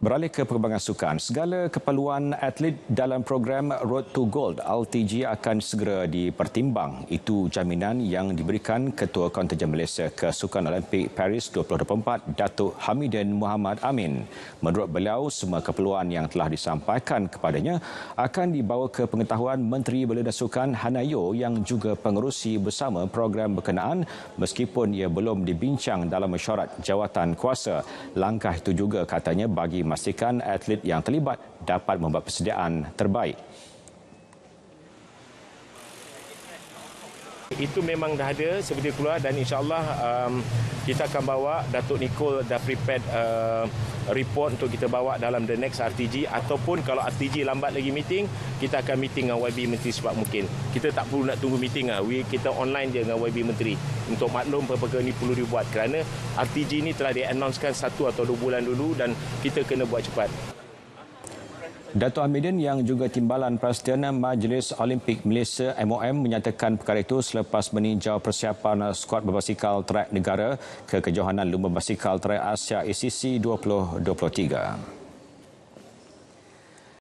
Beralih ke perkembangan sukan, segala keperluan atlet dalam program Road to Gold LTG akan segera dipertimbang. Itu jaminan yang diberikan Ketua Kontingen Malaysia ke Sukan Olimpik Paris 2024, Datuk Hamidin Muhammad Amin. Menurut beliau, semua keperluan yang telah disampaikan kepadanya akan dibawa ke pengetahuan Menteri Belia dan Sukan Hanayo yang juga pengerusi bersama program berkenaan meskipun ia belum dibincang dalam mesyuarat jawatan kuasa. Langkah itu juga katanya bagi memastikan atlet yang terlibat dapat membuat persediaan terbaik. itu memang dah ada seperti keluar dan insyaallah um, kita akan bawa Datuk Nicole dah prepare uh, report untuk kita bawa dalam the next RTG ataupun kalau RTG lambat lagi meeting kita akan meeting dengan YB Menteri sebab mungkin kita tak perlu nak tunggu meeting ah, kita online je dengan YB Menteri untuk maklum apa-apa ini perlu dibuat kerana RTG ini telah di-announcekan satu atau dua bulan dulu dan kita kena buat cepat. Dato' Hamidin yang juga timbalan Presiden Majlis Olimpik Malaysia MOM menyatakan perkara itu selepas meninjau persiapan skuad berbasikal trek negara ke Kejohanan Lumba Basikal Trek Asia ACC 2023.